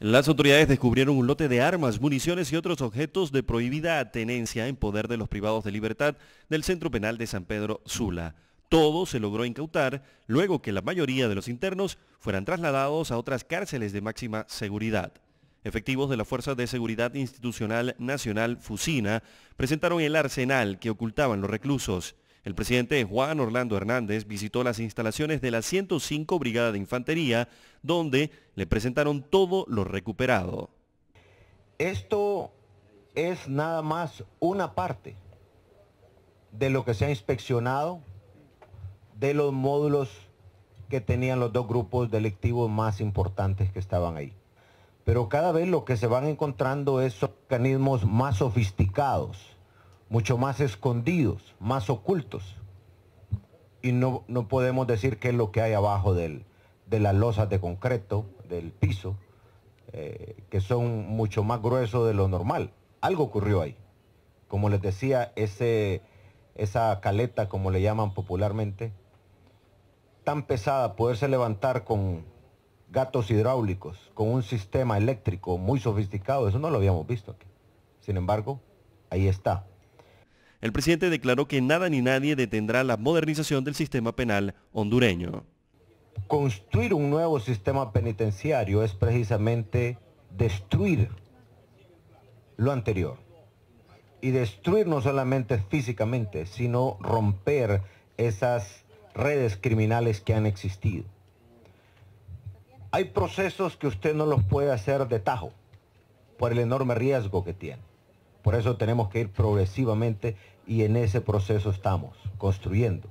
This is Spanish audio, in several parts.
Las autoridades descubrieron un lote de armas, municiones y otros objetos de prohibida tenencia en poder de los privados de libertad del Centro Penal de San Pedro Sula. Todo se logró incautar luego que la mayoría de los internos fueran trasladados a otras cárceles de máxima seguridad. Efectivos de la Fuerza de Seguridad Institucional Nacional Fusina presentaron el arsenal que ocultaban los reclusos. El presidente Juan Orlando Hernández visitó las instalaciones de la 105 Brigada de Infantería, donde le presentaron todo lo recuperado. Esto es nada más una parte de lo que se ha inspeccionado de los módulos que tenían los dos grupos delictivos más importantes que estaban ahí. Pero cada vez lo que se van encontrando es mecanismos más sofisticados mucho más escondidos, más ocultos. Y no, podemos decir qué es lo que hay abajo del, de las losas de concreto, del piso, eh, que son mucho más gruesos de lo normal. Algo ocurrió ahí. Como les decía, ese, esa caleta, como le llaman popularmente, tan pesada, poderse levantar con gatos hidráulicos, con un sistema eléctrico muy sofisticado, eso no lo habíamos visto aquí. Sin embargo, ahí está el presidente declaró que nada ni nadie detendrá la modernización del sistema penal hondureño. Construir un nuevo sistema penitenciario es precisamente destruir lo anterior. Y destruir no solamente físicamente, sino romper esas redes criminales que han existido. Hay procesos que usted no los puede hacer de tajo por el enorme riesgo que tiene. Por eso tenemos que ir progresivamente y en ese proceso estamos construyendo.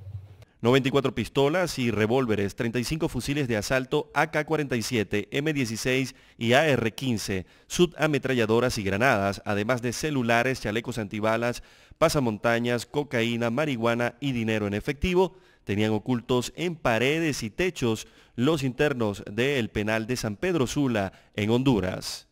94 pistolas y revólveres, 35 fusiles de asalto AK-47, M16 y AR-15, subametralladoras y granadas, además de celulares, chalecos antibalas, pasamontañas, cocaína, marihuana y dinero en efectivo, tenían ocultos en paredes y techos los internos del penal de San Pedro Sula en Honduras.